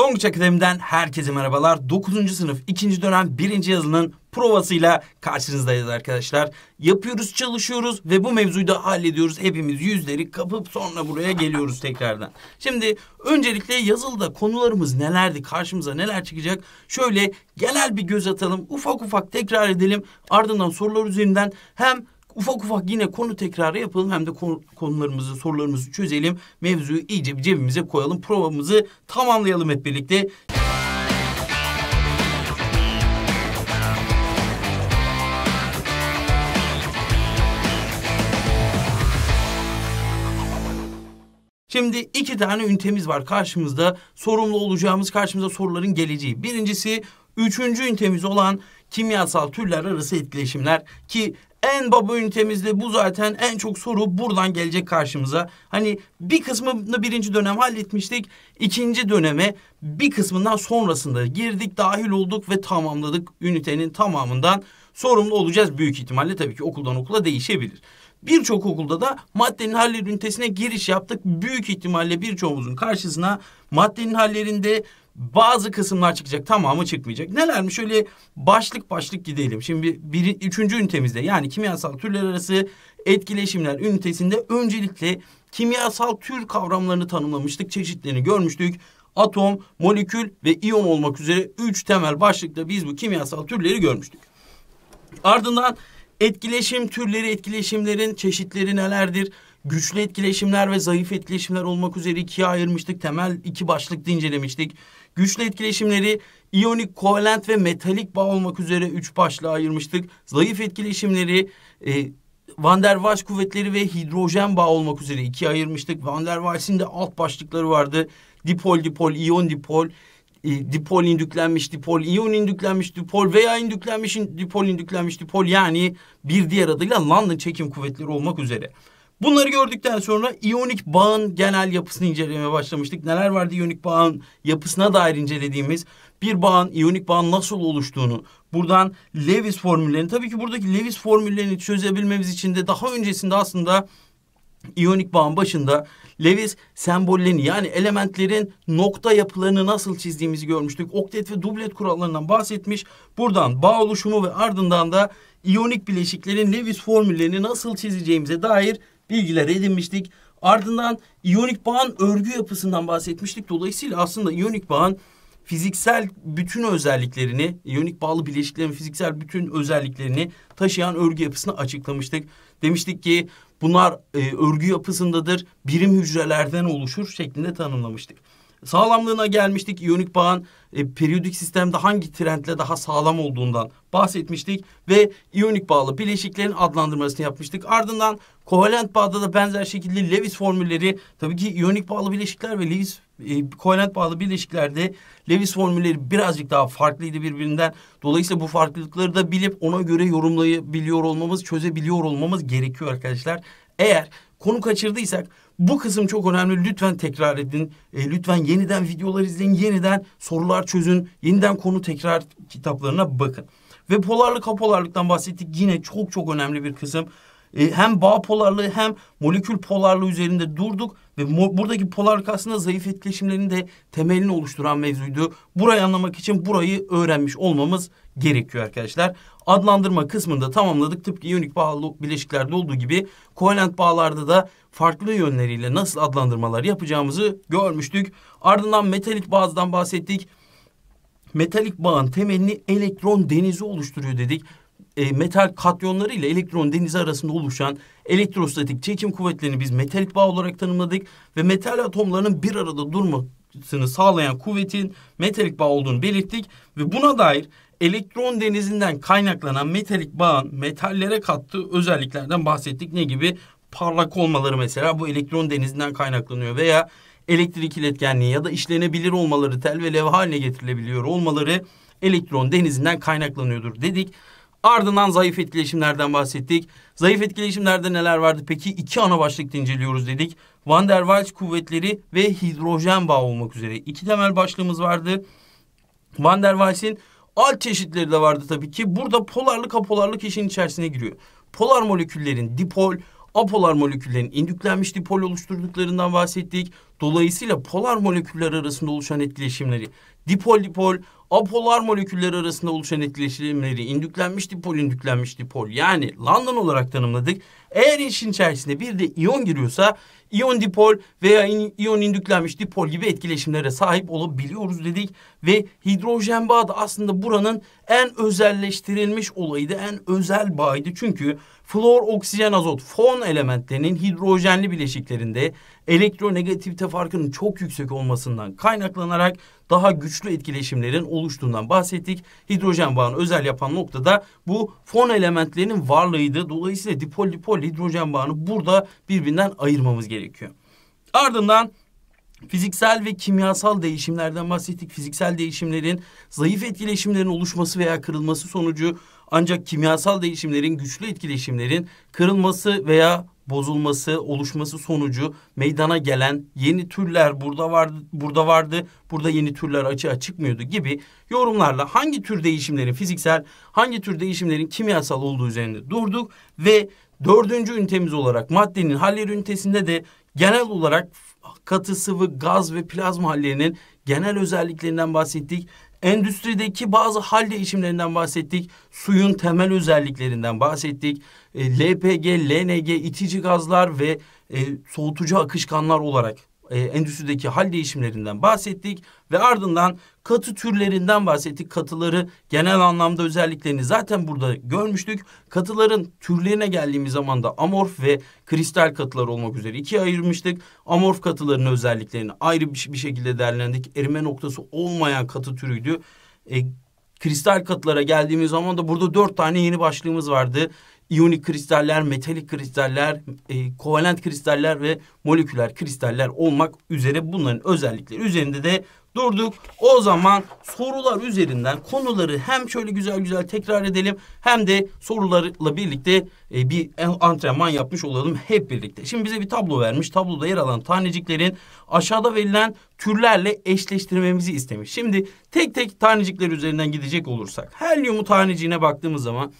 Tonguç Akademi'den herkese merhabalar. 9. sınıf 2. dönem 1. yazının provasıyla karşınızdayız arkadaşlar. Yapıyoruz, çalışıyoruz ve bu mevzuyu da hallediyoruz. Hepimiz yüzleri kapıp sonra buraya geliyoruz tekrardan. Şimdi öncelikle yazılıda konularımız nelerdi, karşımıza neler çıkacak? Şöyle genel bir göz atalım, ufak ufak tekrar edelim. Ardından sorular üzerinden hem Ufak ufak yine konu tekrarı yapalım. Hem de konularımızı, sorularımızı çözelim. Mevzuyu iyice bir cebimize koyalım. Provamızı tamamlayalım hep birlikte. Şimdi iki tane ünitemiz var karşımızda. Sorumlu olacağımız karşımıza soruların geleceği. Birincisi üçüncü ünitemiz olan kimyasal türler arası etkileşimler ki en baba ünitemizde bu zaten en çok soru buradan gelecek karşımıza. Hani bir kısmını birinci dönem halletmiştik. ikinci döneme bir kısmından sonrasında girdik, dahil olduk ve tamamladık. Ünitenin tamamından sorumlu olacağız büyük ihtimalle tabii ki okuldan okula değişebilir. Birçok okulda da maddenin halleri ünitesine giriş yaptık. Büyük ihtimalle birçoğumuzun karşısına maddenin hallerinde bazı kısımlar çıkacak tamamı çıkmayacak. Nelermiş şöyle başlık başlık gidelim. Şimdi bir, üçüncü ünitemizde yani kimyasal türler arası etkileşimler ünitesinde öncelikle kimyasal tür kavramlarını tanımlamıştık. Çeşitlerini görmüştük. Atom, molekül ve iyon olmak üzere üç temel başlıkta biz bu kimyasal türleri görmüştük. Ardından etkileşim türleri, etkileşimlerin çeşitleri nelerdir? Güçlü etkileşimler ve zayıf etkileşimler olmak üzere ikiye ayırmıştık. Temel iki başlıkta incelemiştik. Güçlü etkileşimleri iyonik, kovalent ve metalik bağ olmak üzere üç başlığa ayırmıştık. Zayıf etkileşimleri e, Van der Waals kuvvetleri ve hidrojen bağ olmak üzere ikiye ayırmıştık. Van der Waals'in de alt başlıkları vardı. Dipol, dipol, iyon dipol, e, dipol indüklenmiş dipol, iyon indüklenmiş dipol veya indüklenmiş dipol indüklenmiş dipol yani bir diğer adıyla London çekim kuvvetleri olmak üzere. Bunları gördükten sonra iyonik bağın genel yapısını incelemeye başlamıştık. Neler vardı iyonik bağın yapısına dair incelediğimiz bir bağın, iyonik bağın nasıl oluştuğunu, buradan Lewis formüllerini, tabii ki buradaki Lewis formüllerini çözebilmemiz için de daha öncesinde aslında iyonik bağın başında Lewis sembollerini yani elementlerin nokta yapılarını nasıl çizdiğimizi görmüştük. Oktet ve dublet kurallarından bahsetmiş. Buradan bağ oluşumu ve ardından da iyonik bileşiklerin Lewis formüllerini nasıl çizeceğimize dair bilgiler edinmiştik. Ardından iyonik bağın örgü yapısından bahsetmiştik. Dolayısıyla aslında iyonik bağın fiziksel bütün özelliklerini, iyonik bağlı bileşiklerin fiziksel bütün özelliklerini taşıyan örgü yapısını açıklamıştık. Demiştik ki bunlar e, örgü yapısındadır, birim hücrelerden oluşur şeklinde tanımlamıştık sağlamlığına gelmiştik. İyonik bağın e, periyodik sistemde hangi trendle daha sağlam olduğundan bahsetmiştik ve iyonik bağlı bileşiklerin adlandırmasını yapmıştık. Ardından kovalent bağda da benzer şekilde Lewis formülleri tabii ki iyonik bağlı bileşikler ve Lewis e, kovalent bağlı bileşiklerde Lewis formülleri birazcık daha farklıydı birbirinden. Dolayısıyla bu farklılıkları da bilip ona göre yorumlayabiliyor olmamız, çözebiliyor olmamız gerekiyor arkadaşlar. Eğer konu kaçırdıysak bu kısım çok önemli. Lütfen tekrar edin. E, lütfen yeniden videolar izleyin. Yeniden sorular çözün. Yeniden konu tekrar kitaplarına bakın. Ve polarlık kapolarlıktan bahsettik. Yine çok çok önemli bir kısım e, hem bağ polarlı hem molekül polarlı üzerinde durduk ve mo- buradaki polarlık aslında zayıf etkileşimlerin de temelini oluşturan mevzuydu. Burayı anlamak için burayı öğrenmiş olmamız gerekiyor arkadaşlar. Adlandırma kısmında tamamladık. Tıpkı iyonik bağlı bileşiklerde olduğu gibi kovalent bağlarda da farklı yönleriyle nasıl adlandırmalar yapacağımızı görmüştük. Ardından metalik bazdan bahsettik metalik bağın temelini elektron denizi oluşturuyor dedik e, metal katyonları ile elektron denizi arasında oluşan elektrostatik çekim kuvvetlerini biz metalik bağ olarak tanımladık ve metal atomlarının bir arada durmasını sağlayan kuvvetin metalik bağ olduğunu belirttik ve buna dair elektron denizinden kaynaklanan metalik bağın metallere kattığı özelliklerden bahsettik. Ne gibi? Parlak olmaları mesela bu elektron denizinden kaynaklanıyor veya elektrik iletkenliği ya da işlenebilir olmaları tel ve levha haline getirilebiliyor olmaları elektron denizinden kaynaklanıyordur dedik. Ardından zayıf etkileşimlerden bahsettik. Zayıf etkileşimlerde neler vardı peki? iki ana başlıkta inceliyoruz dedik. Van der Waals kuvvetleri ve hidrojen bağı olmak üzere. iki temel başlığımız vardı. Van der Waals'in alt çeşitleri de vardı tabii ki. Burada polarlık apolarlık işin içerisine giriyor. Polar moleküllerin dipol, apolar moleküllerin indüklenmiş dipol oluşturduklarından bahsettik. Dolayısıyla polar moleküller arasında oluşan etkileşimleri dipol dipol, apolar moleküller arasında oluşan etkileşimleri indüklenmiş dipol indüklenmiş dipol yani London olarak tanımladık. Eğer işin içerisinde bir de iyon giriyorsa iyon dipol veya iyon indüklenmiş dipol gibi etkileşimlere sahip olabiliyoruz dedik. Ve hidrojen bağı da aslında buranın en özelleştirilmiş olayıydı en özel bağıydı. Çünkü Flor, oksijen, azot fon elementlerinin hidrojenli bileşiklerinde elektronegativite farkının çok yüksek olmasından kaynaklanarak daha güçlü etkileşimlerin oluştuğundan bahsettik. Hidrojen bağını özel yapan noktada bu fon elementlerinin varlığıydı. Dolayısıyla dipol dipol hidrojen bağını burada birbirinden ayırmamız gerekiyor. Ardından Fiziksel ve kimyasal değişimlerden bahsettik. Fiziksel değişimlerin zayıf etkileşimlerin oluşması veya kırılması sonucu ancak kimyasal değişimlerin, güçlü etkileşimlerin kırılması veya bozulması, oluşması sonucu meydana gelen yeni türler burada vardı, burada vardı, burada yeni türler açığa çıkmıyordu gibi yorumlarla hangi tür değişimlerin fiziksel, hangi tür değişimlerin kimyasal olduğu üzerinde durduk ve dördüncü ünitemiz olarak maddenin haller ünitesinde de genel olarak katı sıvı, gaz ve plazma hallerinin genel özelliklerinden bahsettik Endüstrideki bazı hal değişimlerinden bahsettik. Suyun temel özelliklerinden bahsettik. E, LPG, LNG, itici gazlar ve e, soğutucu akışkanlar olarak e, endüstrideki hal değişimlerinden bahsettik ve ardından katı türlerinden bahsettik. Katıları genel anlamda özelliklerini zaten burada görmüştük. Katıların türlerine geldiğimiz zaman da amorf ve kristal katılar olmak üzere ikiye ayırmıştık. Amorf katıların özelliklerini ayrı bir, bir şekilde değerlendirdik. Erime noktası olmayan katı türüydü. E, kristal katılara geldiğimiz zaman da burada dört tane yeni başlığımız vardı iyonik kristaller, metalik kristaller, e, kovalent kristaller ve moleküler kristaller olmak üzere bunların özellikleri üzerinde de durduk. O zaman sorular üzerinden konuları hem şöyle güzel güzel tekrar edelim hem de sorularla birlikte e, bir antrenman yapmış olalım hep birlikte. Şimdi bize bir tablo vermiş. Tabloda yer alan taneciklerin aşağıda verilen türlerle eşleştirmemizi istemiş. Şimdi tek tek tanecikler üzerinden gidecek olursak helyumu taneciğine baktığımız zaman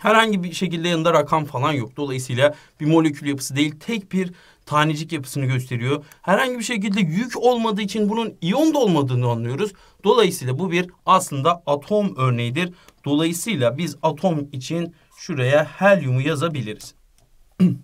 Herhangi bir şekilde yanında rakam falan yok. Dolayısıyla bir molekül yapısı değil tek bir tanecik yapısını gösteriyor. Herhangi bir şekilde yük olmadığı için bunun iyon da olmadığını anlıyoruz. Dolayısıyla bu bir aslında atom örneğidir. Dolayısıyla biz atom için şuraya helyumu yazabiliriz.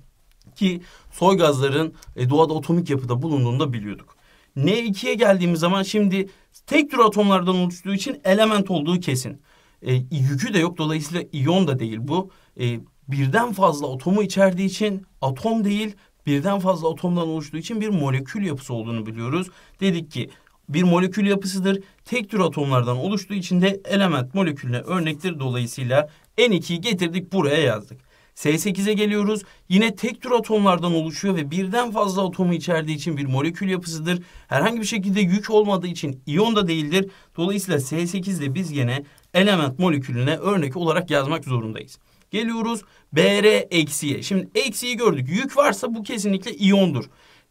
Ki soy gazların e, doğada atomik yapıda bulunduğunu da biliyorduk. N2'ye geldiğimiz zaman şimdi tek tür atomlardan oluştuğu için element olduğu kesin. E, yükü de yok dolayısıyla iyon da değil bu. E, birden fazla atomu içerdiği için atom değil birden fazla atomdan oluştuğu için bir molekül yapısı olduğunu biliyoruz. Dedik ki bir molekül yapısıdır. Tek tür atomlardan oluştuğu için de element molekülüne örnektir. Dolayısıyla N2'yi getirdik buraya yazdık. S8'e geliyoruz. Yine tek tür atomlardan oluşuyor ve birden fazla atomu içerdiği için bir molekül yapısıdır. Herhangi bir şekilde yük olmadığı için iyon da değildir. Dolayısıyla S8'de biz yine element molekülüne örnek olarak yazmak zorundayız. Geliyoruz Br eksiye. Şimdi eksiyi gördük. Yük varsa bu kesinlikle iyondur.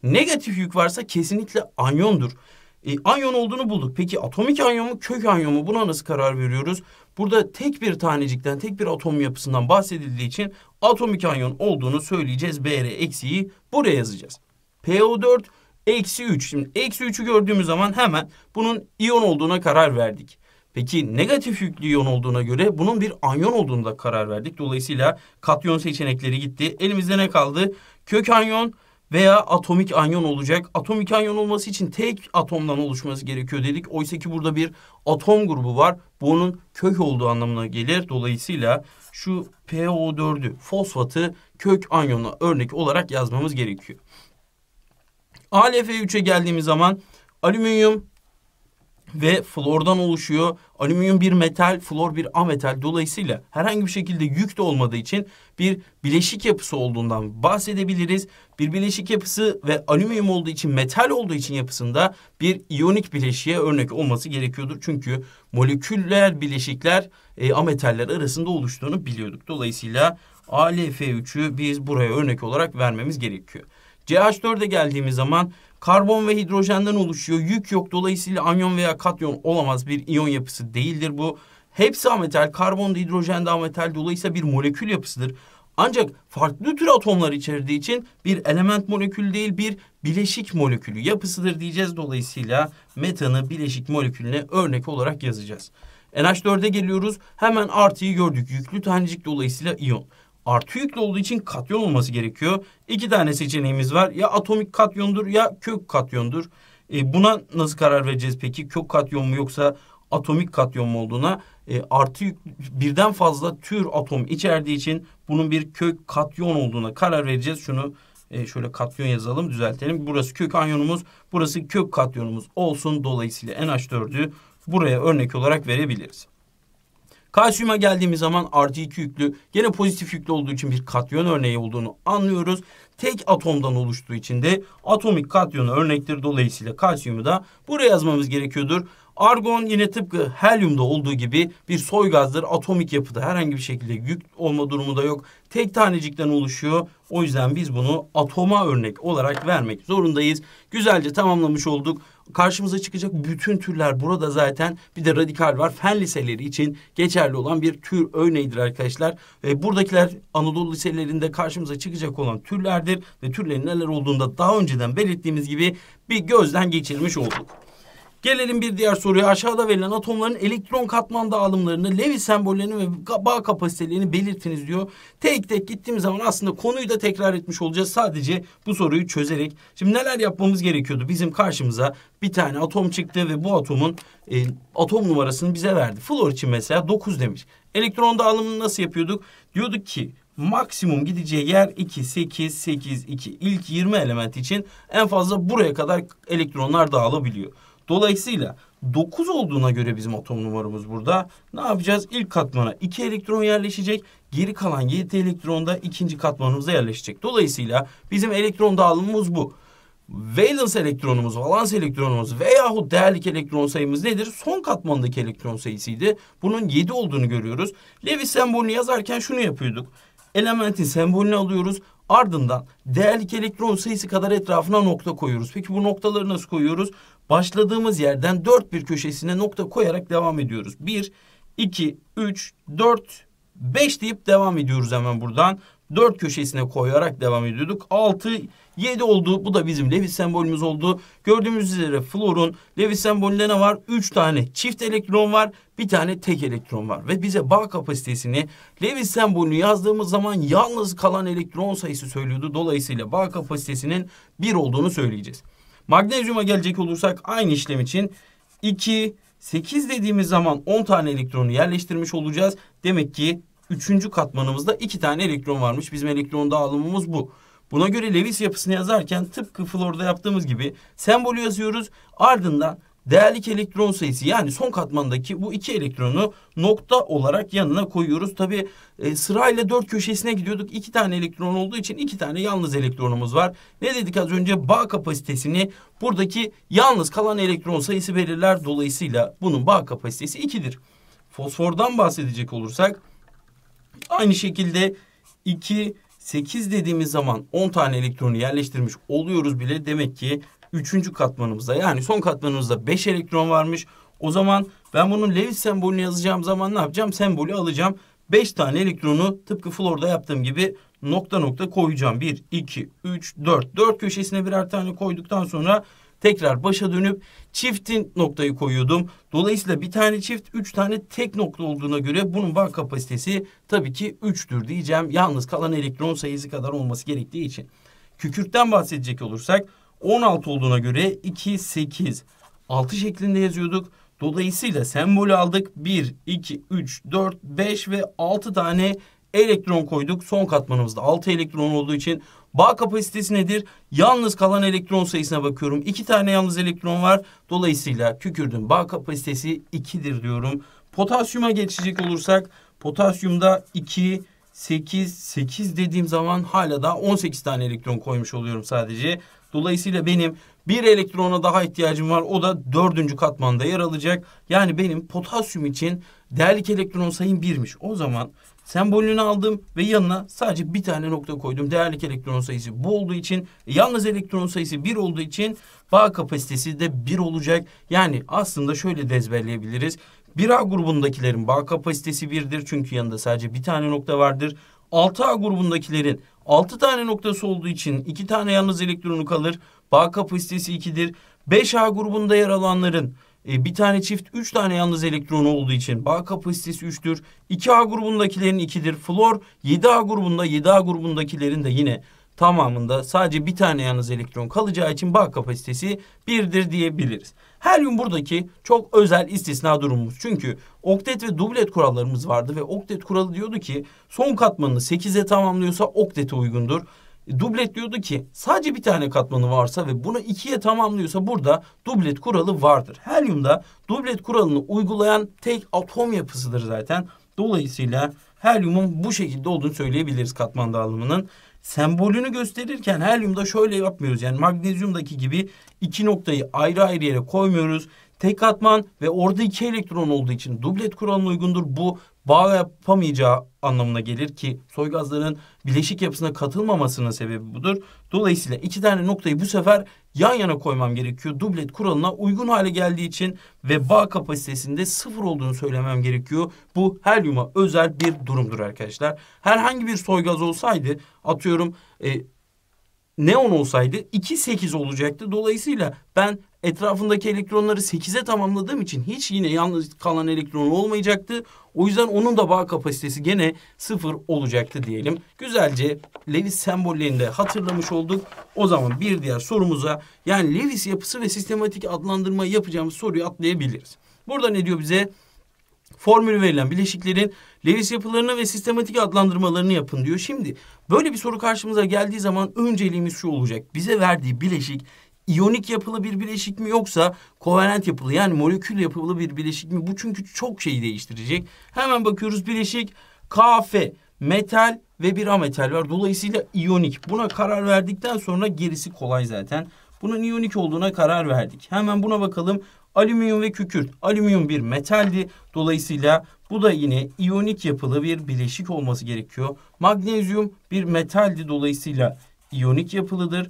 Negatif yük varsa kesinlikle anyondur. E, anyon olduğunu bulduk. Peki atomik anyon mu kök anyon mu buna nasıl karar veriyoruz? Burada tek bir tanecikten tek bir atom yapısından bahsedildiği için atomik anyon olduğunu söyleyeceğiz. Br eksiyi buraya yazacağız. PO4 eksi 3. Şimdi eksi 3'ü gördüğümüz zaman hemen bunun iyon olduğuna karar verdik. Peki negatif yüklü iyon olduğuna göre bunun bir anyon olduğunu da karar verdik. Dolayısıyla katyon seçenekleri gitti. Elimizde ne kaldı? Kök anyon veya atomik anyon olacak. Atomik anyon olması için tek atomdan oluşması gerekiyor dedik. Oysa ki burada bir atom grubu var. Bu onun kök olduğu anlamına gelir. Dolayısıyla şu PO4'ü, fosfatı kök anyona örnek olarak yazmamız gerekiyor. ALF3'e geldiğimiz zaman alüminyum ve flordan oluşuyor. Alüminyum bir metal, flor bir ametal. Dolayısıyla herhangi bir şekilde yük de olmadığı için bir bileşik yapısı olduğundan bahsedebiliriz. Bir bileşik yapısı ve alüminyum olduğu için metal olduğu için yapısında bir iyonik bileşiğe örnek olması gerekiyordur. Çünkü moleküller bileşikler e, ametaller arasında oluştuğunu biliyorduk. Dolayısıyla ALF3'ü biz buraya örnek olarak vermemiz gerekiyor. CH4'e geldiğimiz zaman Karbon ve hidrojenden oluşuyor. Yük yok dolayısıyla anyon veya katyon olamaz bir iyon yapısı değildir bu. Hepsi ametal. Karbon da hidrojen de ametal. Dolayısıyla bir molekül yapısıdır. Ancak farklı tür atomlar içerdiği için bir element molekül değil bir bileşik molekülü yapısıdır diyeceğiz. Dolayısıyla metanı bileşik molekülüne örnek olarak yazacağız. NH4'e geliyoruz. Hemen artıyı gördük. Yüklü tanecik dolayısıyla iyon artı yüklü olduğu için katyon olması gerekiyor. İki tane seçeneğimiz var. Ya atomik katyondur ya kök katyondur. E, buna nasıl karar vereceğiz peki? Kök katyon mu yoksa atomik katyon mu olduğuna e, artı yük, birden fazla tür atom içerdiği için bunun bir kök katyon olduğuna karar vereceğiz. Şunu e, şöyle katyon yazalım düzeltelim. Burası kök anyonumuz burası kök katyonumuz olsun. Dolayısıyla NH4'ü buraya örnek olarak verebiliriz. Kalsiyuma geldiğimiz zaman artı iki yüklü gene pozitif yüklü olduğu için bir katyon örneği olduğunu anlıyoruz. Tek atomdan oluştuğu için de atomik katyonu örnektir. Dolayısıyla kalsiyumu da buraya yazmamız gerekiyordur. Argon yine tıpkı helyumda olduğu gibi bir soy gazdır. Atomik yapıda herhangi bir şekilde yük olma durumu da yok. Tek tanecikten oluşuyor. O yüzden biz bunu atoma örnek olarak vermek zorundayız. Güzelce tamamlamış olduk karşımıza çıkacak bütün türler burada zaten bir de radikal var. Fen liseleri için geçerli olan bir tür örneğidir arkadaşlar. E, buradakiler Anadolu liselerinde karşımıza çıkacak olan türlerdir ve türlerin neler olduğunda daha önceden belirttiğimiz gibi bir gözden geçirmiş olduk. Gelelim bir diğer soruya. Aşağıda verilen atomların elektron katman dağılımlarını, Levy sembollerini ve bağ kapasitelerini belirtiniz diyor. Tek tek gittiğim zaman aslında konuyu da tekrar etmiş olacağız. Sadece bu soruyu çözerek. Şimdi neler yapmamız gerekiyordu? Bizim karşımıza bir tane atom çıktı ve bu atomun e, atom numarasını bize verdi. Flor için mesela 9 demiş. Elektron dağılımını nasıl yapıyorduk? Diyorduk ki maksimum gideceği yer 2, 8, 8, 2. İlk 20 element için en fazla buraya kadar elektronlar dağılabiliyor. Dolayısıyla 9 olduğuna göre bizim atom numaramız burada. Ne yapacağız? İlk katmana 2 elektron yerleşecek. Geri kalan 7 elektron da ikinci katmanımıza yerleşecek. Dolayısıyla bizim elektron dağılımımız bu. Valence elektronumuz, valans elektronumuz veyahut değerlik elektron sayımız nedir? Son katmandaki elektron sayısıydı. Bunun 7 olduğunu görüyoruz. Lewis sembolünü yazarken şunu yapıyorduk. Elementin sembolünü alıyoruz. Ardından değerlik elektron sayısı kadar etrafına nokta koyuyoruz. Peki bu noktaları nasıl koyuyoruz? başladığımız yerden dört bir köşesine nokta koyarak devam ediyoruz. Bir, iki, üç, dört, beş deyip devam ediyoruz hemen buradan. Dört köşesine koyarak devam ediyorduk. Altı, yedi oldu. Bu da bizim Lewis sembolümüz oldu. Gördüğümüz üzere florun Lewis sembolünde ne var? Üç tane çift elektron var. Bir tane tek elektron var. Ve bize bağ kapasitesini Lewis sembolünü yazdığımız zaman yalnız kalan elektron sayısı söylüyordu. Dolayısıyla bağ kapasitesinin bir olduğunu söyleyeceğiz. Magnezyuma gelecek olursak aynı işlem için 2, 8 dediğimiz zaman 10 tane elektronu yerleştirmiş olacağız. Demek ki 3. katmanımızda 2 tane elektron varmış. Bizim elektron dağılımımız bu. Buna göre Lewis yapısını yazarken tıpkı florda yaptığımız gibi sembolü yazıyoruz. Ardından değerlik elektron sayısı yani son katmandaki bu iki elektronu nokta olarak yanına koyuyoruz. Tabi e, sırayla dört köşesine gidiyorduk. İki tane elektron olduğu için iki tane yalnız elektronumuz var. Ne dedik az önce? Bağ kapasitesini buradaki yalnız kalan elektron sayısı belirler. Dolayısıyla bunun bağ kapasitesi ikidir. Fosfordan bahsedecek olursak aynı şekilde iki 8 dediğimiz zaman 10 tane elektronu yerleştirmiş oluyoruz bile. Demek ki üçüncü katmanımızda yani son katmanımızda beş elektron varmış. O zaman ben bunun Lewis sembolünü yazacağım zaman ne yapacağım? Sembolü alacağım. Beş tane elektronu tıpkı florda yaptığım gibi nokta nokta koyacağım. Bir, iki, üç, dört. Dört köşesine birer tane koyduktan sonra tekrar başa dönüp çiftin noktayı koyuyordum. Dolayısıyla bir tane çift üç tane tek nokta olduğuna göre bunun var kapasitesi tabii ki üçtür diyeceğim. Yalnız kalan elektron sayısı kadar olması gerektiği için. Kükürtten bahsedecek olursak 16 olduğuna göre 2, 8, 6 şeklinde yazıyorduk. Dolayısıyla sembolü aldık. 1, 2, 3, 4, 5 ve 6 tane elektron koyduk. Son katmanımızda 6 elektron olduğu için bağ kapasitesi nedir? Yalnız kalan elektron sayısına bakıyorum. 2 tane yalnız elektron var. Dolayısıyla kükürdün bağ kapasitesi 2'dir diyorum. Potasyuma geçecek olursak potasyumda 2, 8, 8 dediğim zaman hala da 18 tane elektron koymuş oluyorum sadece. Dolayısıyla benim bir elektrona daha ihtiyacım var. O da dördüncü katmanda yer alacak. Yani benim potasyum için değerlik elektron sayım birmiş. O zaman sembolünü aldım ve yanına sadece bir tane nokta koydum. Değerlik elektron sayısı bu olduğu için e, yalnız elektron sayısı bir olduğu için bağ kapasitesi de bir olacak. Yani aslında şöyle de Bir a grubundakilerin bağ kapasitesi birdir çünkü yanında sadece bir tane nokta vardır. 6A grubundakilerin 6 tane noktası olduğu için 2 tane yalnız elektronu kalır. Bağ kapasitesi 2'dir. 5A grubunda yer alanların e, bir tane çift 3 tane yalnız elektronu olduğu için bağ kapasitesi 3'tür. 2A grubundakilerin 2'dir. Flor 7A grubunda 7A grubundakilerin de yine tamamında sadece bir tane yalnız elektron kalacağı için bağ kapasitesi 1'dir diyebiliriz. Helyum buradaki çok özel istisna durumumuz. Çünkü oktet ve dublet kurallarımız vardı ve oktet kuralı diyordu ki son katmanını 8'e tamamlıyorsa oktete uygundur. E, dublet diyordu ki sadece bir tane katmanı varsa ve bunu ikiye tamamlıyorsa burada dublet kuralı vardır. Helyumda dublet kuralını uygulayan tek atom yapısıdır zaten. Dolayısıyla helyumun bu şekilde olduğunu söyleyebiliriz katman dağılımının sembolünü gösterirken helyumda şöyle yapmıyoruz. Yani magnezyumdaki gibi iki noktayı ayrı ayrı yere koymuyoruz. Tek katman ve orada iki elektron olduğu için dublet kuralına uygundur. Bu bağ yapamayacağı anlamına gelir ki soy gazların bileşik yapısına katılmamasının sebebi budur. Dolayısıyla iki tane noktayı bu sefer yan yana koymam gerekiyor. Dublet kuralına uygun hale geldiği için ve bağ kapasitesinde sıfır olduğunu söylemem gerekiyor. Bu helyuma özel bir durumdur arkadaşlar. Herhangi bir soygaz olsaydı atıyorum... E, neon olsaydı 2.8 olacaktı. Dolayısıyla ben etrafındaki elektronları 8'e tamamladığım için hiç yine yalnız kalan elektron olmayacaktı. O yüzden onun da bağ kapasitesi gene sıfır olacaktı diyelim. Güzelce Lewis sembollerini de hatırlamış olduk. O zaman bir diğer sorumuza yani Lewis yapısı ve sistematik adlandırma yapacağımız soruyu atlayabiliriz. Burada ne diyor bize? Formülü verilen bileşiklerin Lewis yapılarını ve sistematik adlandırmalarını yapın diyor. Şimdi böyle bir soru karşımıza geldiği zaman önceliğimiz şu olacak. Bize verdiği bileşik iyonik yapılı bir bileşik mi yoksa kovalent yapılı yani molekül yapılı bir bileşik mi? Bu çünkü çok şeyi değiştirecek. Hemen bakıyoruz bileşik KF metal ve bir ametal var. Dolayısıyla iyonik. Buna karar verdikten sonra gerisi kolay zaten. Bunun iyonik olduğuna karar verdik. Hemen buna bakalım. Alüminyum ve kükürt. Alüminyum bir metaldi. Dolayısıyla bu da yine iyonik yapılı bir bileşik olması gerekiyor. Magnezyum bir metaldi. Dolayısıyla iyonik yapılıdır.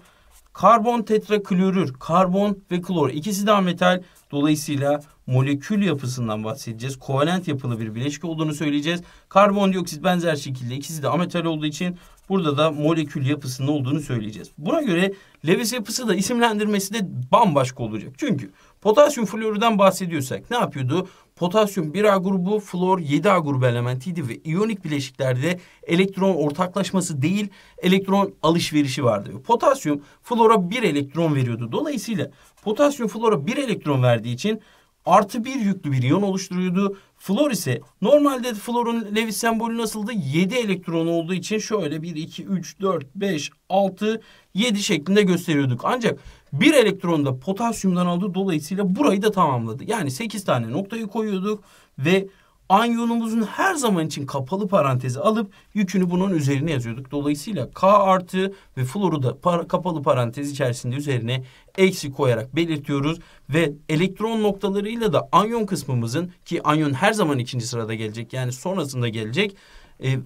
Karbon tetraklorür, karbon ve klor ikisi de metal. Dolayısıyla molekül yapısından bahsedeceğiz. Kovalent yapılı bir bileşik olduğunu söyleyeceğiz. Karbondioksit benzer şekilde ikisi de ametal olduğu için burada da molekül yapısının olduğunu söyleyeceğiz. Buna göre Lewis yapısı da isimlendirmesi de bambaşka olacak. Çünkü potasyum florüden bahsediyorsak ne yapıyordu? Potasyum 1A grubu, flor 7A grubu elementiydi ve iyonik bileşiklerde elektron ortaklaşması değil elektron alışverişi vardı. Potasyum flora bir elektron veriyordu. Dolayısıyla potasyum flora bir elektron verdiği için artı bir yüklü bir iyon oluşturuyordu. Flor ise normalde florun Lewis sembolü nasıldı? 7 elektron olduğu için şöyle 1, 2, 3, 4, 5, 6, 7 şeklinde gösteriyorduk. Ancak bir elektron da potasyumdan aldı dolayısıyla burayı da tamamladı. Yani 8 tane noktayı koyuyorduk ve anyonumuzun her zaman için kapalı parantezi alıp yükünü bunun üzerine yazıyorduk. Dolayısıyla K artı ve floru da par kapalı parantez içerisinde üzerine eksi koyarak belirtiyoruz. Ve elektron noktalarıyla da anyon kısmımızın ki anyon her zaman ikinci sırada gelecek yani sonrasında gelecek e,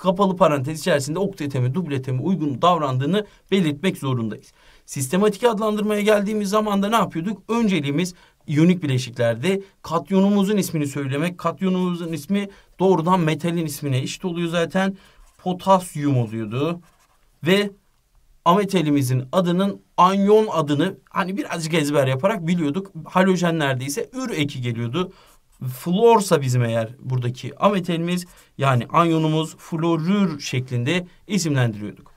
kapalı parantez içerisinde okteteme, dubleteme uygun davrandığını belirtmek zorundayız. Sistematik adlandırmaya geldiğimiz zaman da ne yapıyorduk? Önceliğimiz iyonik bileşiklerde katyonumuzun ismini söylemek. Katyonumuzun ismi doğrudan metalin ismine eşit işte oluyor zaten. Potasyum oluyordu. Ve ametalimizin adının anyon adını hani birazcık ezber yaparak biliyorduk. Halojenlerde ise ür eki geliyordu. Florsa bizim eğer buradaki ametelimiz yani anyonumuz florür şeklinde isimlendiriyorduk.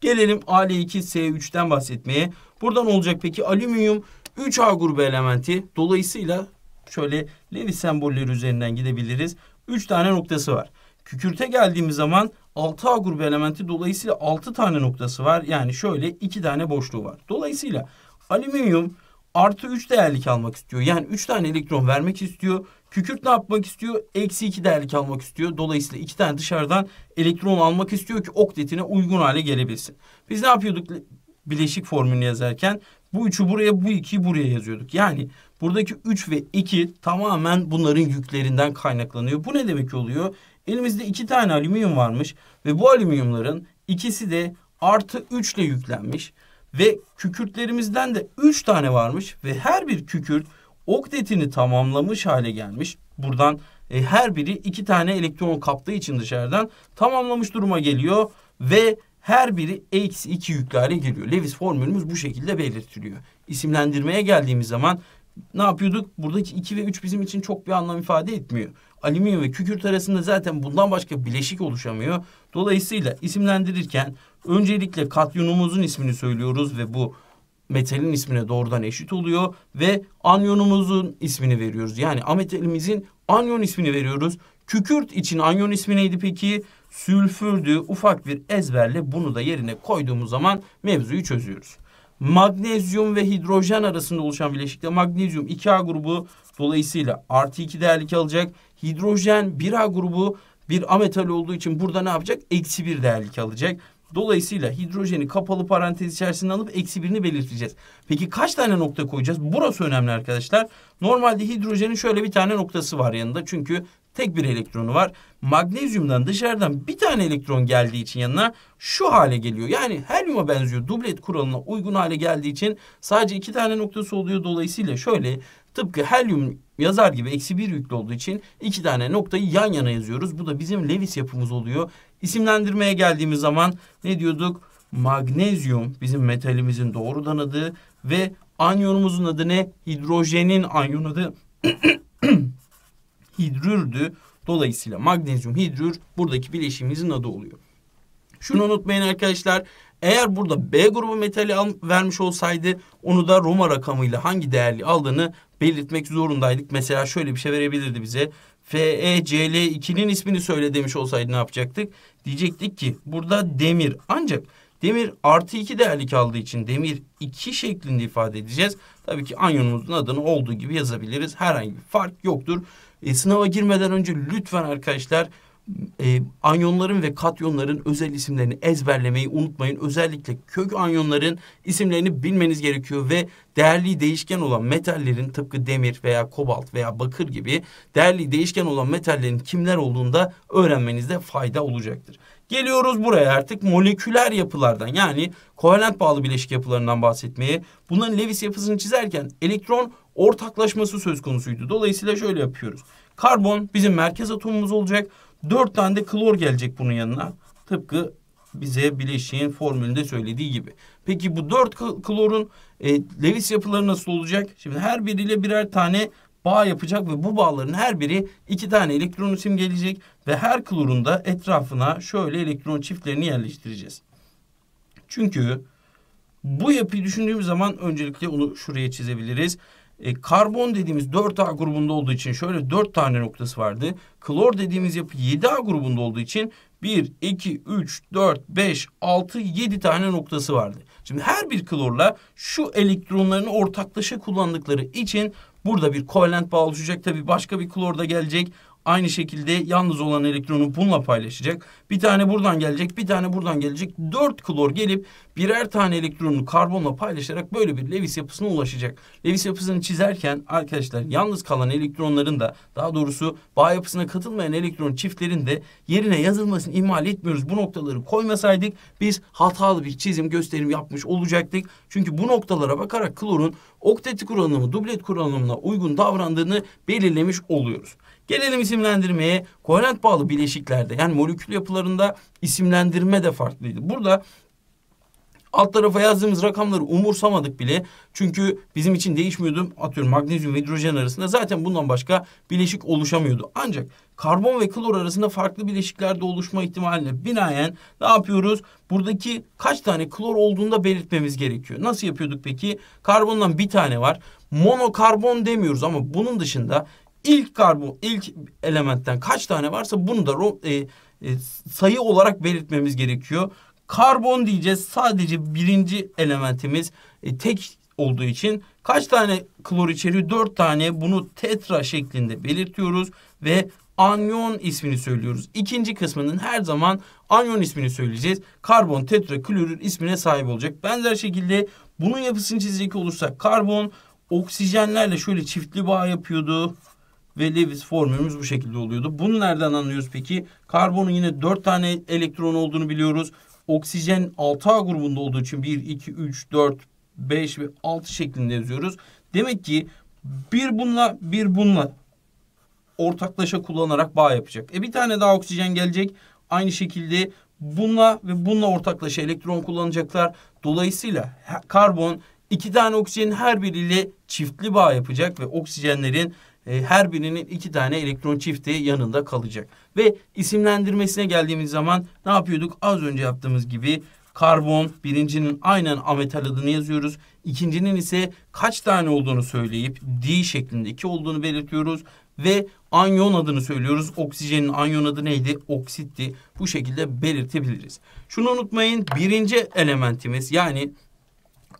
Gelelim Al2S3'ten bahsetmeye. Buradan olacak peki alüminyum 3A grubu elementi. Dolayısıyla şöyle Levi sembolleri üzerinden gidebiliriz. 3 tane noktası var. Kükürte geldiğimiz zaman 6A grubu elementi dolayısıyla 6 tane noktası var. Yani şöyle 2 tane boşluğu var. Dolayısıyla alüminyum artı 3 değerlik almak istiyor. Yani 3 tane elektron vermek istiyor. Kükürt ne yapmak istiyor? Eksi 2 değerlik almak istiyor. Dolayısıyla 2 tane dışarıdan elektron almak istiyor ki oktetine uygun hale gelebilsin. Biz ne yapıyorduk bileşik formülünü yazarken? Bu 3'ü buraya, bu 2'yi buraya yazıyorduk. Yani buradaki 3 ve 2 tamamen bunların yüklerinden kaynaklanıyor. Bu ne demek oluyor? Elimizde 2 tane alüminyum varmış ve bu alüminyumların ikisi de artı 3 ile yüklenmiş. Ve kükürtlerimizden de üç tane varmış ve her bir kükürt oktetini tamamlamış hale gelmiş. Buradan e, her biri iki tane elektron kaptığı için dışarıdan tamamlamış duruma geliyor ve her biri eksi 2 yüklü hale geliyor. Lewis formülümüz bu şekilde belirtiliyor. İsimlendirmeye geldiğimiz zaman ne yapıyorduk? Buradaki 2 ve 3 bizim için çok bir anlam ifade etmiyor. Alüminyum ve kükürt arasında zaten bundan başka bileşik oluşamıyor. Dolayısıyla isimlendirirken Öncelikle katyonumuzun ismini söylüyoruz ve bu metalin ismine doğrudan eşit oluyor ve anyonumuzun ismini veriyoruz. Yani ametalimizin anyon ismini veriyoruz. Kükürt için anyon ismi neydi peki? Sülfürdü. Ufak bir ezberle bunu da yerine koyduğumuz zaman mevzuyu çözüyoruz. Magnezyum ve hidrojen arasında oluşan bileşikte magnezyum 2A grubu dolayısıyla artı 2 değerlik alacak. Hidrojen 1A grubu bir ametal olduğu için burada ne yapacak? Eksi 1 değerlik alacak. Dolayısıyla hidrojeni kapalı parantez içerisinde alıp eksi birini belirteceğiz. Peki kaç tane nokta koyacağız? Burası önemli arkadaşlar. Normalde hidrojenin şöyle bir tane noktası var yanında. Çünkü tek bir elektronu var. Magnezyumdan dışarıdan bir tane elektron geldiği için yanına şu hale geliyor. Yani helyuma benziyor. Dublet kuralına uygun hale geldiği için sadece iki tane noktası oluyor. Dolayısıyla şöyle tıpkı helyum yazar gibi eksi bir yüklü olduğu için iki tane noktayı yan yana yazıyoruz. Bu da bizim Lewis yapımız oluyor. İsimlendirmeye geldiğimiz zaman ne diyorduk? Magnezyum bizim metalimizin doğrudan adı ve anyonumuzun adı ne? Hidrojenin anyon adı hidrürdü. Dolayısıyla magnezyum hidrür buradaki bileşimimizin adı oluyor. Şunu unutmayın arkadaşlar. Eğer burada B grubu metali al, vermiş olsaydı onu da Roma rakamıyla hangi değerli aldığını belirtmek zorundaydık. Mesela şöyle bir şey verebilirdi bize. FECL2'nin ismini söyle demiş olsaydı ne yapacaktık? Diyecektik ki burada demir ancak demir artı 2 değerli kaldığı için demir 2 şeklinde ifade edeceğiz. Tabii ki anyonumuzun adını olduğu gibi yazabiliriz. Herhangi bir fark yoktur. E, sınava girmeden önce lütfen arkadaşlar e, anyonların ve katyonların özel isimlerini ezberlemeyi unutmayın. Özellikle kök anyonların isimlerini bilmeniz gerekiyor ve değerli değişken olan metallerin tıpkı demir veya kobalt veya bakır gibi değerli değişken olan metallerin kimler olduğunda öğrenmenizde fayda olacaktır. Geliyoruz buraya artık moleküler yapılardan yani kovalent bağlı bileşik yapılarından bahsetmeye. Bunların Lewis yapısını çizerken elektron ortaklaşması söz konusuydu. Dolayısıyla şöyle yapıyoruz. Karbon bizim merkez atomumuz olacak. Dört tane de klor gelecek bunun yanına. Tıpkı bize bileşiğin formülünde söylediği gibi. Peki bu dört klorun e, Lewis yapıları nasıl olacak? Şimdi her biriyle birer tane bağ yapacak ve bu bağların her biri iki tane elektronu simgeleyecek ve her klorun da etrafına şöyle elektron çiftlerini yerleştireceğiz. Çünkü bu yapıyı düşündüğümüz zaman öncelikle onu şuraya çizebiliriz. E, karbon dediğimiz 4A grubunda olduğu için şöyle 4 tane noktası vardı. Klor dediğimiz yapı 7A grubunda olduğu için 1, 2, 3, 4, 5, 6, 7 tane noktası vardı. Şimdi her bir klorla şu elektronlarını ortaklaşa kullandıkları için burada bir kovalent bağ oluşacak. Tabii başka bir klor da gelecek. Aynı şekilde yalnız olan elektronu bununla paylaşacak. Bir tane buradan gelecek, bir tane buradan gelecek. Dört klor gelip birer tane elektronunu karbonla paylaşarak böyle bir Lewis yapısına ulaşacak. Lewis yapısını çizerken arkadaşlar yalnız kalan elektronların da daha doğrusu bağ yapısına katılmayan elektron çiftlerin de yerine yazılmasını ihmal etmiyoruz. Bu noktaları koymasaydık biz hatalı bir çizim gösterim yapmış olacaktık. Çünkü bu noktalara bakarak klorun oktetik kullanımı, dublet kullanımına uygun davrandığını belirlemiş oluyoruz. Gelelim isimlendirmeye. Koherent bağlı bileşiklerde yani molekül yapılarında isimlendirme de farklıydı. Burada Alt tarafa yazdığımız rakamları umursamadık bile. Çünkü bizim için değişmiyordu. Atıyorum magnezyum ve hidrojen arasında zaten bundan başka bileşik oluşamıyordu. Ancak karbon ve klor arasında farklı bileşiklerde oluşma ihtimaline binaen ne yapıyoruz? Buradaki kaç tane klor olduğunu da belirtmemiz gerekiyor. Nasıl yapıyorduk peki? Karbondan bir tane var. Monokarbon demiyoruz ama bunun dışında ilk karbon ilk elementten kaç tane varsa bunu da e, e, sayı olarak belirtmemiz gerekiyor. Karbon diyeceğiz sadece birinci elementimiz e, tek olduğu için kaç tane klor içeriyor? Dört tane bunu tetra şeklinde belirtiyoruz ve anyon ismini söylüyoruz. İkinci kısmının her zaman anyon ismini söyleyeceğiz. Karbon tetra klorür ismine sahip olacak. Benzer şekilde bunun yapısını çizecek olursak karbon oksijenlerle şöyle çiftli bağ yapıyordu ve Lewis formülümüz bu şekilde oluyordu. Bunu nereden anlıyoruz peki? Karbonun yine dört tane elektron olduğunu biliyoruz. Oksijen 6A grubunda olduğu için 1, 2, 3, 4, 5 ve 6 şeklinde yazıyoruz. Demek ki bir bununla bir bununla ortaklaşa kullanarak bağ yapacak. E bir tane daha oksijen gelecek. Aynı şekilde bununla ve bununla ortaklaşa elektron kullanacaklar. Dolayısıyla karbon iki tane oksijenin her biriyle çiftli bağ yapacak ve oksijenlerin e, her birinin iki tane elektron çifti yanında kalacak. Ve isimlendirmesine geldiğimiz zaman ne yapıyorduk? Az önce yaptığımız gibi karbon birincinin aynen ametal adını yazıyoruz. İkincinin ise kaç tane olduğunu söyleyip D şeklinde iki olduğunu belirtiyoruz. Ve anyon adını söylüyoruz. Oksijenin anyon adı neydi? Oksitti. Bu şekilde belirtebiliriz. Şunu unutmayın birinci elementimiz yani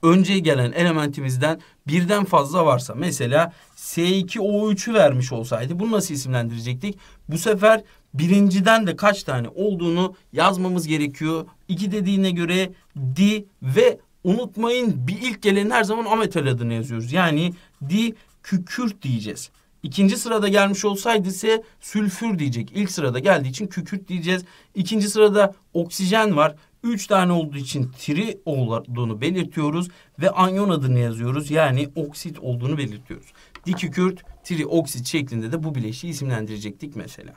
önce gelen elementimizden birden fazla varsa mesela S2O3'ü vermiş olsaydı bunu nasıl isimlendirecektik? Bu sefer birinciden de kaç tane olduğunu yazmamız gerekiyor. İki dediğine göre di ve unutmayın bir ilk gelenin her zaman ametal adını yazıyoruz. Yani di kükürt diyeceğiz. İkinci sırada gelmiş olsaydı ise sülfür diyecek. İlk sırada geldiği için kükürt diyeceğiz. İkinci sırada oksijen var. 3 tane olduğu için tri olduğunu belirtiyoruz ve anyon adını yazıyoruz. Yani oksit olduğunu belirtiyoruz. Dikükürt, tri oksit şeklinde de bu bileşiği isimlendirecektik mesela.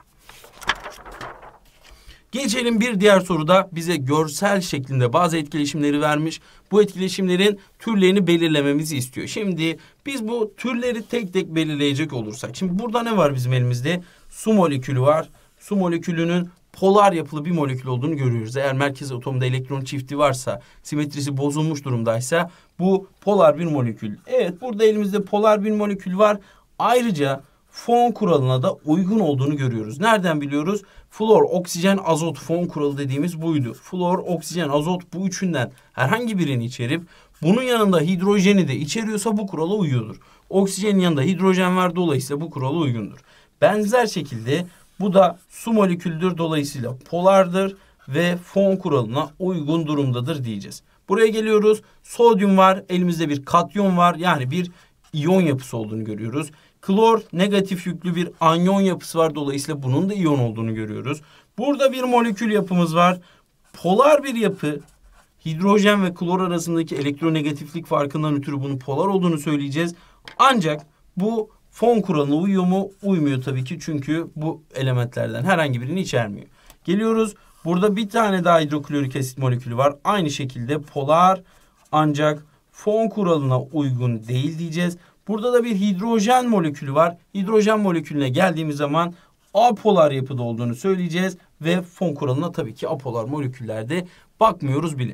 Geçelim bir diğer soruda bize görsel şeklinde bazı etkileşimleri vermiş. Bu etkileşimlerin türlerini belirlememizi istiyor. Şimdi biz bu türleri tek tek belirleyecek olursak. Şimdi burada ne var bizim elimizde? Su molekülü var. Su molekülünün polar yapılı bir molekül olduğunu görüyoruz. Eğer merkez atomda elektron çifti varsa, simetrisi bozulmuş durumdaysa bu polar bir molekül. Evet burada elimizde polar bir molekül var. Ayrıca fon kuralına da uygun olduğunu görüyoruz. Nereden biliyoruz? Flor, oksijen, azot fon kuralı dediğimiz buydu. Flor, oksijen, azot bu üçünden herhangi birini içerip bunun yanında hidrojeni de içeriyorsa bu kurala uyuyordur. Oksijenin yanında hidrojen var dolayısıyla bu kurala uygundur. Benzer şekilde bu da su moleküldür dolayısıyla polardır ve fon kuralına uygun durumdadır diyeceğiz. Buraya geliyoruz. Sodyum var. Elimizde bir katyon var. Yani bir iyon yapısı olduğunu görüyoruz. Klor negatif yüklü bir anyon yapısı var. Dolayısıyla bunun da iyon olduğunu görüyoruz. Burada bir molekül yapımız var. Polar bir yapı. Hidrojen ve klor arasındaki elektronegatiflik farkından ötürü bunun polar olduğunu söyleyeceğiz. Ancak bu Fon kuralına uyuyor mu? Uymuyor tabii ki çünkü bu elementlerden herhangi birini içermiyor. Geliyoruz. Burada bir tane daha hidroklorik asit molekülü var. Aynı şekilde polar ancak fon kuralına uygun değil diyeceğiz. Burada da bir hidrojen molekülü var. Hidrojen molekülüne geldiğimiz zaman apolar yapıda olduğunu söyleyeceğiz. Ve fon kuralına tabii ki apolar moleküllerde bakmıyoruz bile.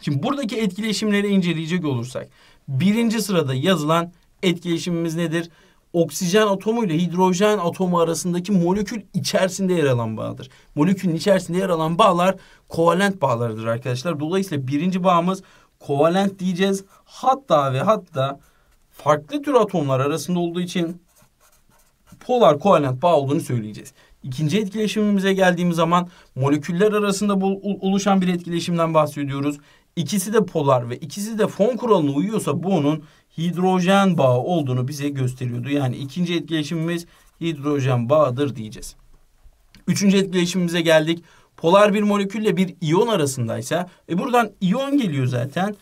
Şimdi buradaki etkileşimleri inceleyecek olursak. Birinci sırada yazılan etkileşimimiz nedir? Oksijen atomu ile hidrojen atomu arasındaki molekül içerisinde yer alan bağdır. Molekülün içerisinde yer alan bağlar kovalent bağlarıdır arkadaşlar. Dolayısıyla birinci bağımız kovalent diyeceğiz. Hatta ve hatta farklı tür atomlar arasında olduğu için polar kovalent bağ olduğunu söyleyeceğiz. İkinci etkileşimimize geldiğimiz zaman moleküller arasında oluşan bir etkileşimden bahsediyoruz. İkisi de polar ve ikisi de fon kuralına uyuyorsa bu onun hidrojen bağı olduğunu bize gösteriyordu. Yani ikinci etkileşimimiz hidrojen bağıdır diyeceğiz. Üçüncü etkileşimimize geldik. Polar bir molekülle bir iyon arasındaysa e buradan iyon geliyor zaten.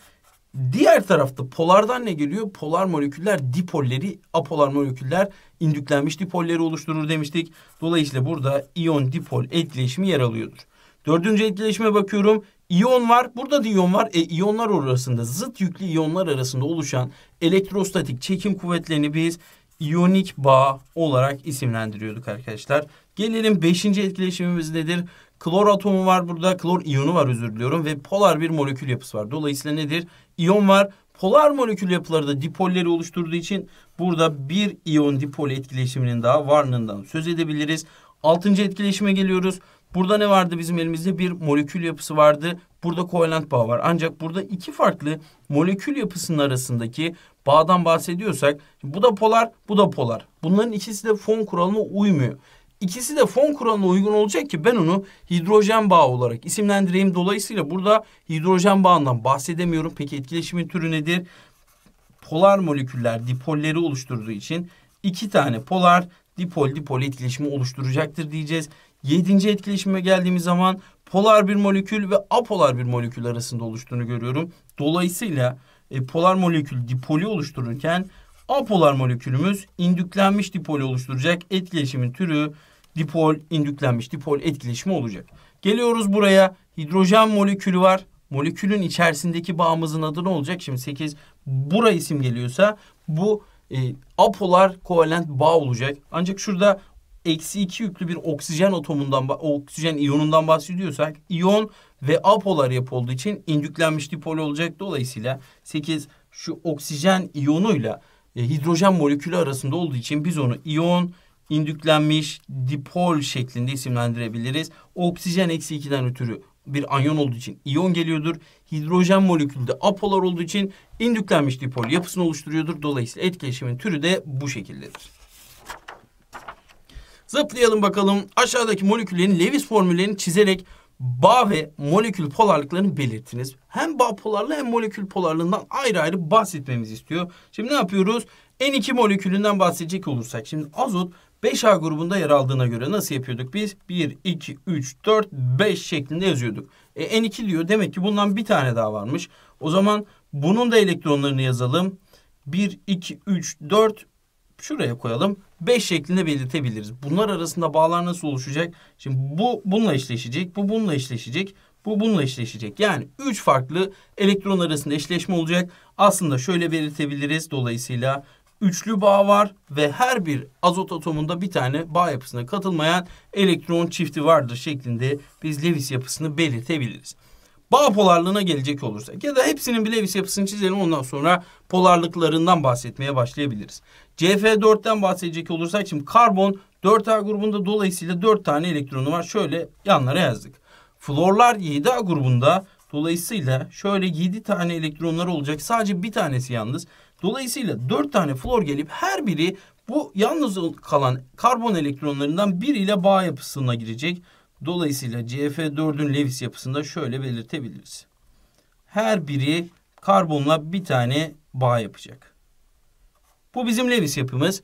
Diğer tarafta polardan ne geliyor? Polar moleküller dipolleri, apolar moleküller indüklenmiş dipolleri oluşturur demiştik. Dolayısıyla burada iyon dipol etkileşimi yer alıyordur. Dördüncü etkileşime bakıyorum. İyon var. Burada da iyon var. E, iyonlar arasında zıt yüklü iyonlar arasında oluşan elektrostatik çekim kuvvetlerini biz iyonik bağ olarak isimlendiriyorduk arkadaşlar. Gelelim beşinci etkileşimimiz nedir? Klor atomu var burada. Klor iyonu var özür diliyorum ve polar bir molekül yapısı var. Dolayısıyla nedir? İyon var. Polar molekül yapıları da dipolleri oluşturduğu için burada bir iyon dipol etkileşiminin daha varlığından söz edebiliriz. Altıncı etkileşime geliyoruz. Burada ne vardı bizim elimizde? Bir molekül yapısı vardı. Burada kovalent bağ var. Ancak burada iki farklı molekül yapısının arasındaki bağdan bahsediyorsak bu da polar, bu da polar. Bunların ikisi de fon kuralına uymuyor. İkisi de fon kuralına uygun olacak ki ben onu hidrojen bağı olarak isimlendireyim. Dolayısıyla burada hidrojen bağından bahsedemiyorum. Peki etkileşimin türü nedir? Polar moleküller dipolleri oluşturduğu için iki tane polar dipol dipol etkileşimi oluşturacaktır diyeceğiz. Yedinci etkileşime geldiğimiz zaman polar bir molekül ve apolar bir molekül arasında oluştuğunu görüyorum. Dolayısıyla e, polar molekül dipoli oluştururken apolar molekülümüz indüklenmiş dipoli oluşturacak. Etkileşimin türü dipol indüklenmiş dipol etkileşimi olacak. Geliyoruz buraya hidrojen molekülü var. Molekülün içerisindeki bağımızın adı ne olacak? Şimdi 8 bura isim geliyorsa bu e, apolar kovalent bağ olacak. Ancak şurada eksi iki yüklü bir oksijen atomundan, oksijen iyonundan bahsediyorsak iyon ve apolar yapı olduğu için indüklenmiş dipol olacak. Dolayısıyla 8 şu oksijen iyonuyla e, hidrojen molekülü arasında olduğu için biz onu iyon indüklenmiş dipol şeklinde isimlendirebiliriz. Oksijen eksi 2'den ötürü bir anyon olduğu için iyon geliyordur. Hidrojen molekülde apolar olduğu için indüklenmiş dipol yapısını oluşturuyordur. Dolayısıyla etkileşimin türü de bu şekildedir. Zıplayalım bakalım. Aşağıdaki moleküllerin Lewis formüllerini çizerek bağ ve molekül polarlıklarını belirtiniz. Hem bağ polarlığı hem molekül polarlığından ayrı ayrı bahsetmemizi istiyor. Şimdi ne yapıyoruz? N2 molekülünden bahsedecek olursak. Şimdi azot 5A grubunda yer aldığına göre nasıl yapıyorduk biz? 1, 2, 3, 4, 5 şeklinde yazıyorduk. E, N2 diyor. Demek ki bundan bir tane daha varmış. O zaman bunun da elektronlarını yazalım. 1, 2, 3, 4, şuraya koyalım. 5 şeklinde belirtebiliriz. Bunlar arasında bağlar nasıl oluşacak? Şimdi bu bununla eşleşecek, bu bununla eşleşecek, bu bununla eşleşecek. Yani 3 farklı elektron arasında eşleşme olacak. Aslında şöyle belirtebiliriz dolayısıyla üçlü bağ var ve her bir azot atomunda bir tane bağ yapısına katılmayan elektron çifti vardır şeklinde biz Lewis yapısını belirtebiliriz. Bağ polarlığına gelecek olursak ya da hepsinin bir Lewis yapısını çizelim ondan sonra polarlıklarından bahsetmeye başlayabiliriz. CF4'ten bahsedecek olursak şimdi karbon 4A grubunda dolayısıyla 4 tane elektronu var. Şöyle yanlara yazdık. Florlar 7A grubunda dolayısıyla şöyle 7 tane elektronları olacak. Sadece bir tanesi yalnız. Dolayısıyla 4 tane flor gelip her biri bu yalnız kalan karbon elektronlarından biriyle bağ yapısına girecek. Dolayısıyla CF4'ün Lewis yapısında şöyle belirtebiliriz. Her biri karbonla bir tane bağ yapacak. Bu bizim Lewis yapımız.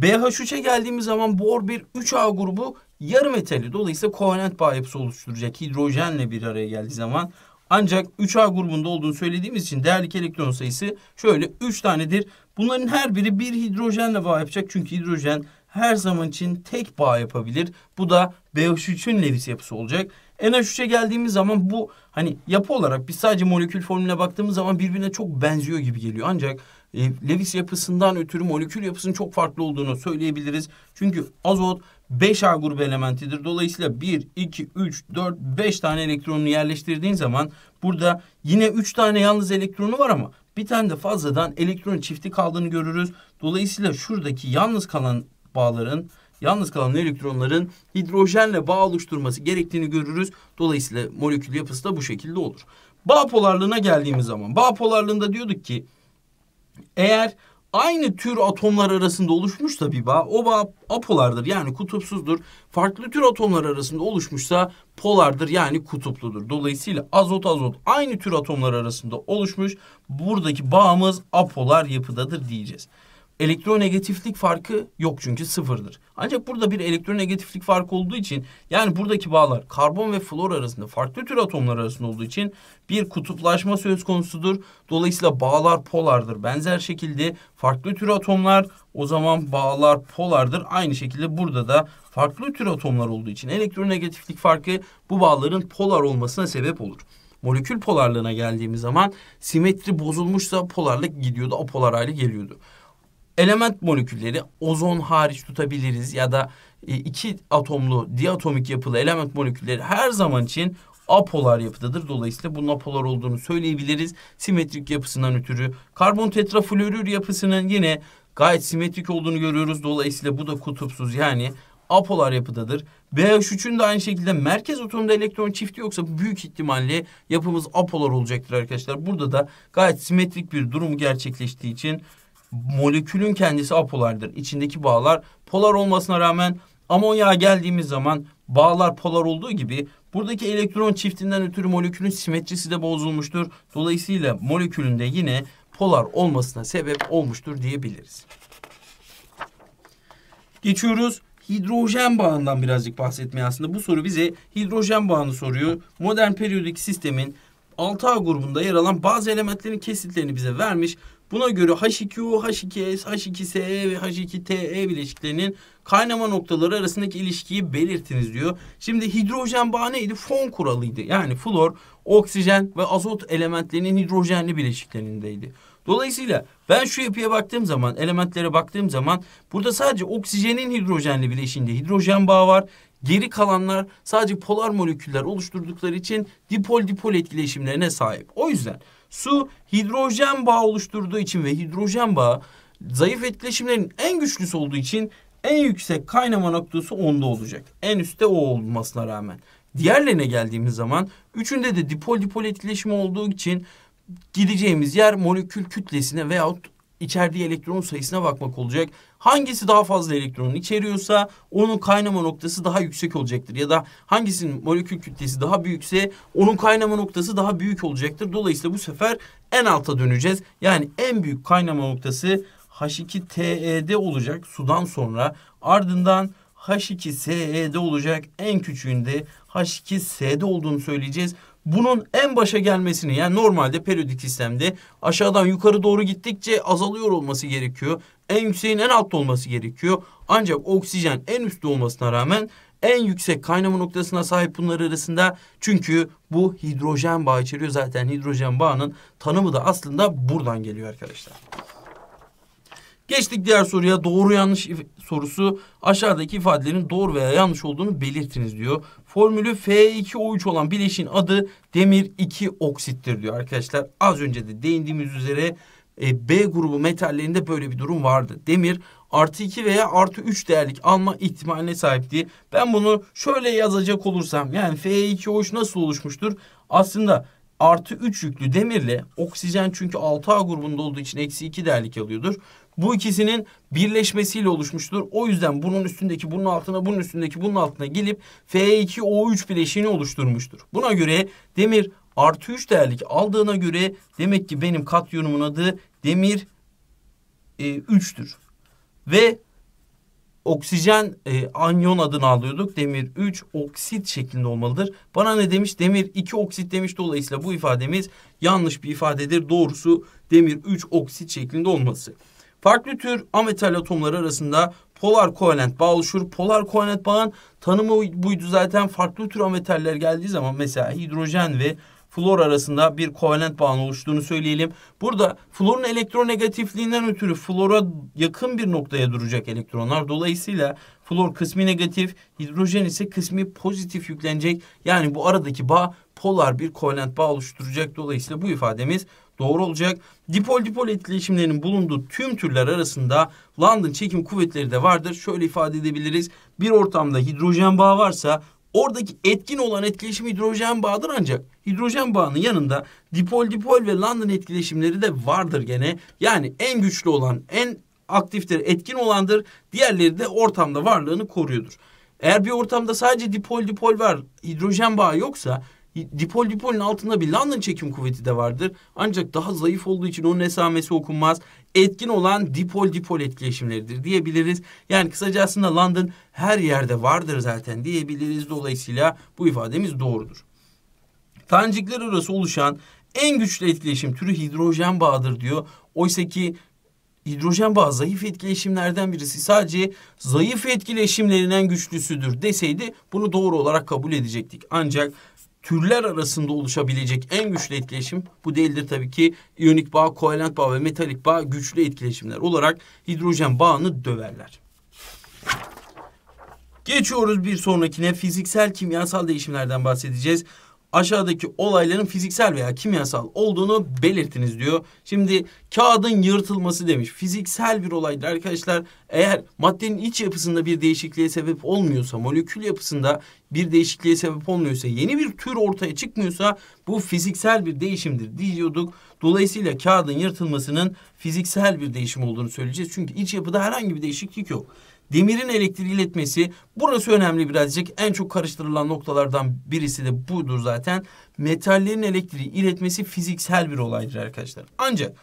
BH3'e geldiğimiz zaman bor bir 3A grubu yarı metali. Dolayısıyla kovalent bağ yapısı oluşturacak hidrojenle bir araya geldiği zaman. Ancak 3A grubunda olduğunu söylediğimiz için değerlik elektron sayısı şöyle 3 tanedir. Bunların her biri bir hidrojenle bağ yapacak. Çünkü hidrojen her zaman için tek bağ yapabilir. Bu da BH3'ün Lewis yapısı olacak. NH3'e geldiğimiz zaman bu hani yapı olarak biz sadece molekül formüle baktığımız zaman birbirine çok benziyor gibi geliyor. Ancak e, Lewis yapısından ötürü molekül yapısının çok farklı olduğunu söyleyebiliriz. Çünkü azot 5A grubu elementidir. Dolayısıyla 1, 2, 3, 4, 5 tane elektronunu yerleştirdiğin zaman burada yine 3 tane yalnız elektronu var ama bir tane de fazladan elektronun çifti kaldığını görürüz. Dolayısıyla şuradaki yalnız kalan bağların yalnız kalan elektronların hidrojenle bağ oluşturması gerektiğini görürüz. Dolayısıyla molekül yapısı da bu şekilde olur. Bağ polarlığına geldiğimiz zaman bağ polarlığında diyorduk ki eğer aynı tür atomlar arasında oluşmuşsa bir bağ o bağ apolardır yani kutupsuzdur. Farklı tür atomlar arasında oluşmuşsa polardır yani kutupludur. Dolayısıyla azot azot aynı tür atomlar arasında oluşmuş buradaki bağımız apolar yapıdadır diyeceğiz elektronegatiflik farkı yok çünkü sıfırdır. Ancak burada bir elektronegatiflik farkı olduğu için yani buradaki bağlar karbon ve flor arasında farklı tür atomlar arasında olduğu için bir kutuplaşma söz konusudur. Dolayısıyla bağlar polardır. Benzer şekilde farklı tür atomlar o zaman bağlar polardır. Aynı şekilde burada da farklı tür atomlar olduğu için elektronegatiflik farkı bu bağların polar olmasına sebep olur molekül polarlığına geldiğimiz zaman simetri bozulmuşsa polarlık gidiyordu, apolar hale geliyordu element molekülleri ozon hariç tutabiliriz ya da e, iki atomlu diatomik yapılı element molekülleri her zaman için apolar yapıdadır. Dolayısıyla bunun apolar olduğunu söyleyebiliriz. Simetrik yapısından ötürü karbon tetrafluorür yapısının yine gayet simetrik olduğunu görüyoruz. Dolayısıyla bu da kutupsuz yani apolar yapıdadır. BH3'ün de aynı şekilde merkez atomda elektron çifti yoksa büyük ihtimalle yapımız apolar olacaktır arkadaşlar. Burada da gayet simetrik bir durum gerçekleştiği için molekülün kendisi apolardır. İçindeki bağlar polar olmasına rağmen amonyağa geldiğimiz zaman bağlar polar olduğu gibi buradaki elektron çiftinden ötürü molekülün simetrisi de bozulmuştur. Dolayısıyla molekülün de yine polar olmasına sebep olmuştur diyebiliriz. Geçiyoruz hidrojen bağından birazcık bahsetmeye aslında. Bu soru bize hidrojen bağını soruyor. Modern periyodik sistemin 6A grubunda yer alan bazı elementlerin kesitlerini bize vermiş. Buna göre H2O, H2S, H2SE ve H2TE bileşiklerinin kaynama noktaları arasındaki ilişkiyi belirtiniz diyor. Şimdi hidrojen bağı neydi? Fon kuralıydı. Yani flor, oksijen ve azot elementlerinin hidrojenli bileşiklerindeydi. Dolayısıyla ben şu yapıya baktığım zaman, elementlere baktığım zaman burada sadece oksijenin hidrojenli bileşiğinde hidrojen bağı var. Geri kalanlar sadece polar moleküller oluşturdukları için dipol dipol etkileşimlerine sahip. O yüzden Su hidrojen bağı oluşturduğu için ve hidrojen bağı zayıf etkileşimlerin en güçlüsü olduğu için en yüksek kaynama noktası onda olacak. En üstte o olmasına rağmen. Diğerlerine geldiğimiz zaman üçünde de dipol dipol etkileşimi olduğu için gideceğimiz yer molekül kütlesine veyahut içerdiği elektron sayısına bakmak olacak. Hangisi daha fazla elektron içeriyorsa onun kaynama noktası daha yüksek olacaktır. Ya da hangisinin molekül kütlesi daha büyükse onun kaynama noktası daha büyük olacaktır. Dolayısıyla bu sefer en alta döneceğiz. Yani en büyük kaynama noktası H2TE'd olacak sudan sonra. Ardından H2SE'de olacak. En küçüğünde H2S'de olduğunu söyleyeceğiz bunun en başa gelmesini yani normalde periyodik sistemde aşağıdan yukarı doğru gittikçe azalıyor olması gerekiyor. En yükseğin en altta olması gerekiyor. Ancak oksijen en üstte olmasına rağmen en yüksek kaynama noktasına sahip bunlar arasında. Çünkü bu hidrojen bağı içeriyor. Zaten hidrojen bağının tanımı da aslında buradan geliyor arkadaşlar. Geçtik diğer soruya. Doğru yanlış sorusu aşağıdaki ifadelerin doğru veya yanlış olduğunu belirtiniz diyor formülü F2O3 olan bileşin adı demir 2 oksittir diyor arkadaşlar. Az önce de değindiğimiz üzere e, B grubu metallerinde böyle bir durum vardı. Demir artı 2 veya artı 3 değerlik alma ihtimaline sahipti. Ben bunu şöyle yazacak olursam yani F2O3 nasıl oluşmuştur? Aslında artı 3 yüklü demirle oksijen çünkü 6A grubunda olduğu için eksi 2 değerlik alıyordur. Bu ikisinin birleşmesiyle oluşmuştur. O yüzden bunun üstündeki bunun altına bunun üstündeki bunun altına gelip fe 2 o 3 bileşiğini oluşturmuştur. Buna göre demir artı 3 değerlik aldığına göre demek ki benim katyonumun adı demir e, 3'tür. Ve oksijen e, anyon adını alıyorduk. Demir 3 oksit şeklinde olmalıdır. Bana ne demiş? Demir 2 oksit demiş. Dolayısıyla bu ifademiz yanlış bir ifadedir. Doğrusu demir 3 oksit şeklinde olması. Farklı tür ametal atomları arasında polar kovalent bağ oluşur. Polar kovalent bağın tanımı buydu zaten. Farklı tür ametaller geldiği zaman mesela hidrojen ve flor arasında bir kovalent bağın oluştuğunu söyleyelim. Burada florun elektronegatifliğinden ötürü flora yakın bir noktaya duracak elektronlar. Dolayısıyla flor kısmi negatif, hidrojen ise kısmi pozitif yüklenecek. Yani bu aradaki bağ polar bir kovalent bağ oluşturacak. Dolayısıyla bu ifademiz doğru olacak. Dipol dipol etkileşimlerinin bulunduğu tüm türler arasında London çekim kuvvetleri de vardır. Şöyle ifade edebiliriz. Bir ortamda hidrojen bağı varsa oradaki etkin olan etkileşim hidrojen bağıdır ancak hidrojen bağının yanında dipol dipol ve London etkileşimleri de vardır gene. Yani en güçlü olan, en aktiftir, etkin olandır. Diğerleri de ortamda varlığını koruyordur. Eğer bir ortamda sadece dipol dipol var, hidrojen bağı yoksa dipol dipolün altında bir London çekim kuvveti de vardır. Ancak daha zayıf olduğu için onun esamesi okunmaz. Etkin olan dipol dipol etkileşimleridir diyebiliriz. Yani kısaca aslında London her yerde vardır zaten diyebiliriz. Dolayısıyla bu ifademiz doğrudur. Tanecikler arası oluşan en güçlü etkileşim türü hidrojen bağıdır diyor. Oysa ki hidrojen bağı zayıf etkileşimlerden birisi sadece zayıf etkileşimlerin güçlüsüdür deseydi bunu doğru olarak kabul edecektik. Ancak türler arasında oluşabilecek en güçlü etkileşim bu değildir tabii ki iyonik bağ, kovalent bağ ve metalik bağ güçlü etkileşimler olarak hidrojen bağını döverler. Geçiyoruz bir sonrakine fiziksel kimyasal değişimlerden bahsedeceğiz aşağıdaki olayların fiziksel veya kimyasal olduğunu belirtiniz diyor. Şimdi kağıdın yırtılması demiş. Fiziksel bir olaydır arkadaşlar. Eğer maddenin iç yapısında bir değişikliğe sebep olmuyorsa, molekül yapısında bir değişikliğe sebep olmuyorsa, yeni bir tür ortaya çıkmıyorsa bu fiziksel bir değişimdir diyorduk. Dolayısıyla kağıdın yırtılmasının fiziksel bir değişim olduğunu söyleyeceğiz. Çünkü iç yapıda herhangi bir değişiklik yok demirin elektriği iletmesi burası önemli birazcık. En çok karıştırılan noktalardan birisi de budur zaten. Metallerin elektriği iletmesi fiziksel bir olaydır arkadaşlar. Ancak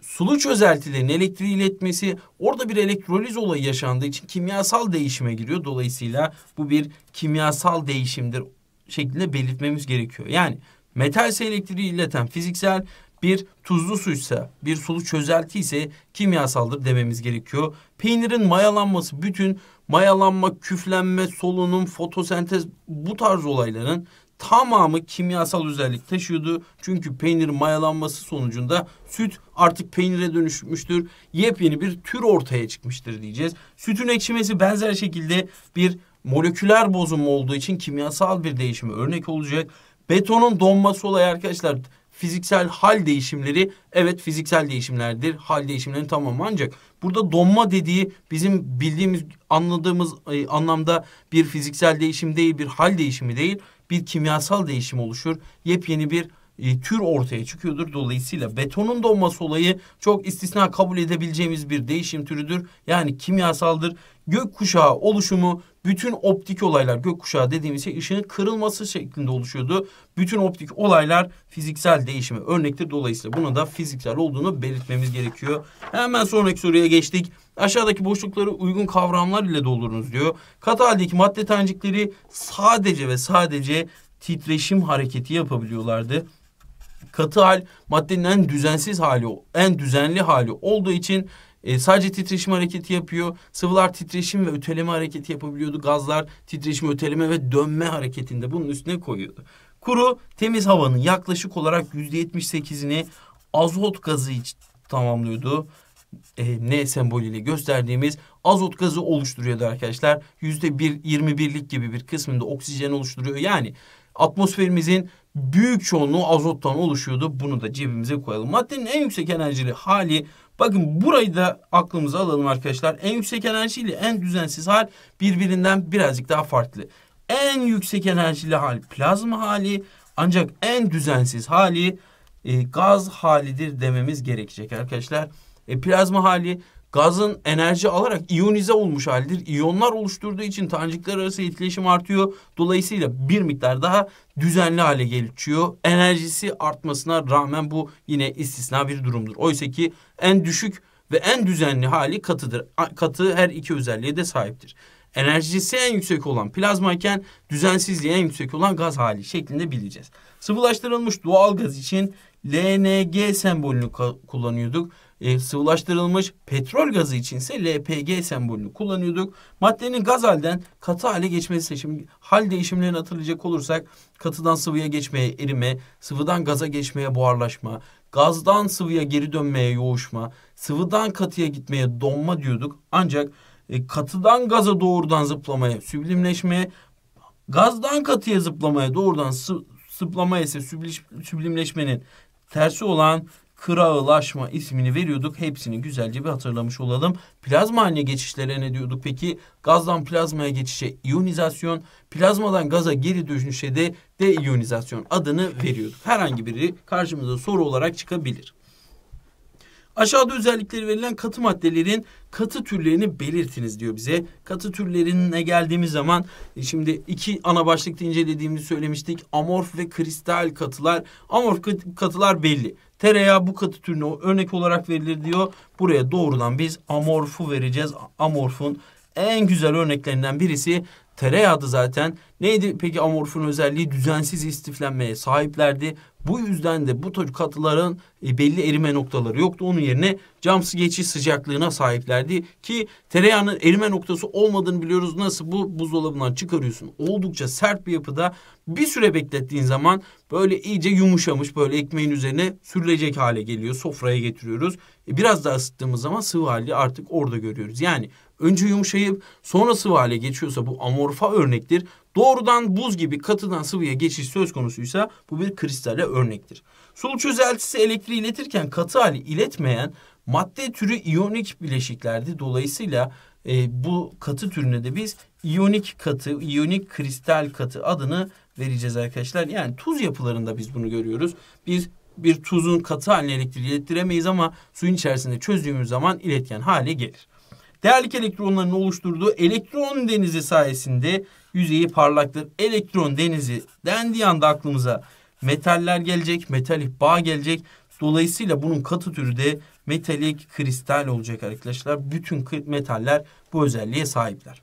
sulu çözeltilerin elektriği iletmesi orada bir elektroliz olayı yaşandığı için kimyasal değişime giriyor. Dolayısıyla bu bir kimyasal değişimdir şeklinde belirtmemiz gerekiyor. Yani metalse elektriği ileten fiziksel, bir tuzlu suysa, bir sulu çözelti ise kimyasaldır dememiz gerekiyor. Peynirin mayalanması bütün mayalanma, küflenme, solunum, fotosentez bu tarz olayların tamamı kimyasal özellik taşıyordu. Çünkü peynir mayalanması sonucunda süt artık peynire dönüşmüştür. Yepyeni bir tür ortaya çıkmıştır diyeceğiz. Sütün ekşimesi benzer şekilde bir moleküler bozum olduğu için kimyasal bir değişime örnek olacak. Betonun donması olayı arkadaşlar fiziksel hal değişimleri evet fiziksel değişimlerdir. Hal değişimlerinin tamamı ancak burada donma dediği bizim bildiğimiz anladığımız e, anlamda bir fiziksel değişim değil bir hal değişimi değil bir kimyasal değişim oluşur. Yepyeni bir e, tür ortaya çıkıyordur. Dolayısıyla betonun donması olayı çok istisna kabul edebileceğimiz bir değişim türüdür. Yani kimyasaldır gökkuşağı oluşumu bütün optik olaylar gökkuşağı dediğimiz şey ışığın kırılması şeklinde oluşuyordu. Bütün optik olaylar fiziksel değişimi örnektir. Dolayısıyla bunu da fiziksel olduğunu belirtmemiz gerekiyor. Hemen sonraki soruya geçtik. Aşağıdaki boşlukları uygun kavramlar ile doldurunuz diyor. Katı haldeki madde tanecikleri sadece ve sadece titreşim hareketi yapabiliyorlardı katı hal maddenin en düzensiz hali, en düzenli hali olduğu için e, sadece titreşim hareketi yapıyor. Sıvılar titreşim ve öteleme hareketi yapabiliyordu. Gazlar titreşim, öteleme ve dönme hareketinde bunun üstüne koyuyordu. Kuru temiz havanın yaklaşık olarak yüzde yetmiş sekizini azot gazı tamamlıyordu. E, ne sembolüyle gösterdiğimiz azot gazı oluşturuyordu arkadaşlar. Yüzde bir, yirmi birlik gibi bir kısmında oksijen oluşturuyor. Yani atmosferimizin büyük çoğunluğu azottan oluşuyordu. Bunu da cebimize koyalım. Maddenin en yüksek enerjili hali Bakın burayı da aklımıza alalım arkadaşlar. En yüksek enerjiyle en düzensiz hal birbirinden birazcık daha farklı. En yüksek enerjili hal plazma hali ancak en düzensiz hali e, gaz halidir dememiz gerekecek arkadaşlar. E, plazma hali Gazın enerji alarak iyonize olmuş halidir. İyonlar oluşturduğu için tanecikler arası etkileşim artıyor. Dolayısıyla bir miktar daha düzenli hale geçiyor. Enerjisi artmasına rağmen bu yine istisna bir durumdur. Oysa ki en düşük ve en düzenli hali katıdır. Katı her iki özelliğe de sahiptir. Enerjisi en yüksek olan plazma iken düzensizliği en yüksek olan gaz hali şeklinde bileceğiz. Sıvılaştırılmış doğal gaz için LNG sembolünü kullanıyorduk. E, sıvılaştırılmış petrol gazı için ise LPG sembolünü kullanıyorduk. Maddenin gaz halden katı hale geçmesi şimdi hal değişimlerini hatırlayacak olursak katıdan sıvıya geçmeye erime, sıvıdan gaza geçmeye buharlaşma, gazdan sıvıya geri dönmeye yoğuşma, sıvıdan katıya gitmeye donma diyorduk. Ancak e, katıdan gaza doğrudan zıplamaya süblimleşmeye, gazdan katıya zıplamaya doğrudan sı sıplama ise süblimleşmenin tersi olan kırağılaşma ismini veriyorduk. Hepsini güzelce bir hatırlamış olalım. Plazma haline geçişlere ne diyorduk peki? Gazdan plazmaya geçişe iyonizasyon, plazmadan gaza geri dönüşe de deiyonizasyon adını veriyorduk. Herhangi biri karşımıza soru olarak çıkabilir. Aşağıda özellikleri verilen katı maddelerin katı türlerini belirtiniz diyor bize. Katı türlerine geldiğimiz zaman e, şimdi iki ana başlıkta incelediğimizi söylemiştik. Amorf ve kristal katılar. Amorf katılar belli. Tereyağı bu katı türüne örnek olarak verilir diyor. Buraya doğrudan biz amorfu vereceğiz. Amorfun en güzel örneklerinden birisi tereyağı da zaten Neydi peki amorfun özelliği? Düzensiz istiflenmeye sahiplerdi. Bu yüzden de bu tür katıların e, belli erime noktaları yoktu. Onun yerine camsı geçiş sıcaklığına sahiplerdi ki tereyağının erime noktası olmadığını biliyoruz. Nasıl bu buzdolabından çıkarıyorsun? Oldukça sert bir yapıda bir süre beklettiğin zaman böyle iyice yumuşamış böyle ekmeğin üzerine sürülecek hale geliyor. Sofraya getiriyoruz. E, biraz daha ısıttığımız zaman sıvı hali artık orada görüyoruz. Yani önce yumuşayıp sonra sıvı hale geçiyorsa bu amorfa örnektir. Doğrudan buz gibi katıdan sıvıya geçiş söz konusuysa bu bir kristale örnektir. Sulu çözeltisi elektriği iletirken katı hali iletmeyen madde türü iyonik bileşiklerdi. Dolayısıyla e, bu katı türüne de biz iyonik katı, iyonik kristal katı adını vereceğiz arkadaşlar. Yani tuz yapılarında biz bunu görüyoruz. Biz bir tuzun katı haline elektriği ilettiremeyiz ama suyun içerisinde çözdüğümüz zaman iletken hale gelir. Değerlik elektronların oluşturduğu elektron denizi sayesinde yüzeyi parlaktır. Elektron denizi dendiği anda aklımıza metaller gelecek, metalik bağ gelecek. Dolayısıyla bunun katı türü de metalik kristal olacak arkadaşlar. Bütün metaller bu özelliğe sahipler.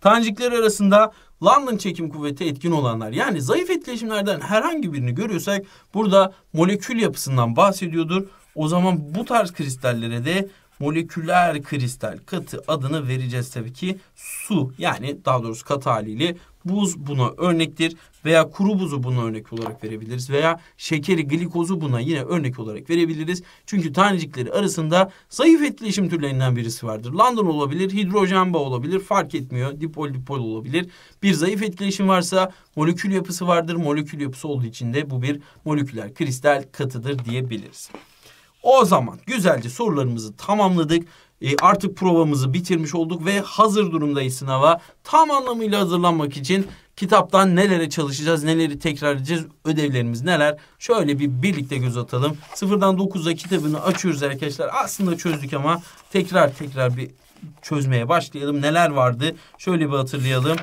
Tanecikler arasında London çekim kuvveti etkin olanlar yani zayıf etkileşimlerden herhangi birini görüyorsak burada molekül yapısından bahsediyordur. O zaman bu tarz kristallere de moleküler kristal katı adını vereceğiz tabii ki. Su yani daha doğrusu katı haliyle buz buna örnektir veya kuru buzu buna örnek olarak verebiliriz veya şekeri glikozu buna yine örnek olarak verebiliriz. Çünkü tanecikleri arasında zayıf etkileşim türlerinden birisi vardır. London olabilir, hidrojen bağı olabilir, fark etmiyor. Dipol dipol olabilir. Bir zayıf etkileşim varsa molekül yapısı vardır. Molekül yapısı olduğu için de bu bir moleküler kristal katıdır diyebiliriz. O zaman güzelce sorularımızı tamamladık. E, artık provamızı bitirmiş olduk ve hazır durumdayız sınava. Tam anlamıyla hazırlanmak için kitaptan nelere çalışacağız, neleri tekrar edeceğiz, ödevlerimiz neler? Şöyle bir birlikte göz atalım. Sıfırdan dokuza kitabını açıyoruz arkadaşlar. Aslında çözdük ama tekrar tekrar bir çözmeye başlayalım. Neler vardı? Şöyle bir hatırlayalım.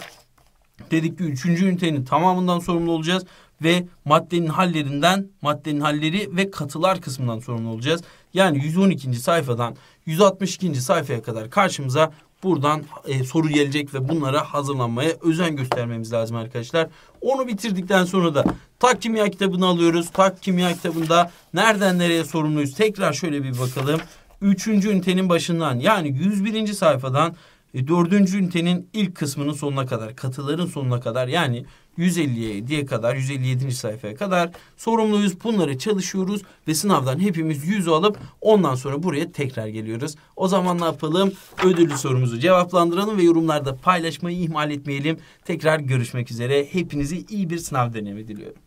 Dedik ki üçüncü ünitenin tamamından sorumlu olacağız ve maddenin hallerinden maddenin halleri ve katılar kısmından sorumlu olacağız. Yani 112. sayfadan 162. sayfaya kadar karşımıza buradan e, soru gelecek ve bunlara hazırlanmaya özen göstermemiz lazım arkadaşlar. Onu bitirdikten sonra da tak kimya kitabını alıyoruz. Tak kimya kitabında nereden nereye sorumluyuz? Tekrar şöyle bir bakalım. 3. ünitenin başından yani 101. sayfadan 4. E, ünitenin ilk kısmının sonuna kadar, katıların sonuna kadar yani 157'ye kadar 157. sayfaya kadar sorumluyuz. Bunları çalışıyoruz ve sınavdan hepimiz 100 alıp ondan sonra buraya tekrar geliyoruz. O zaman ne yapalım? Ödüllü sorumuzu cevaplandıralım ve yorumlarda paylaşmayı ihmal etmeyelim. Tekrar görüşmek üzere. Hepinizi iyi bir sınav dönemi diliyorum.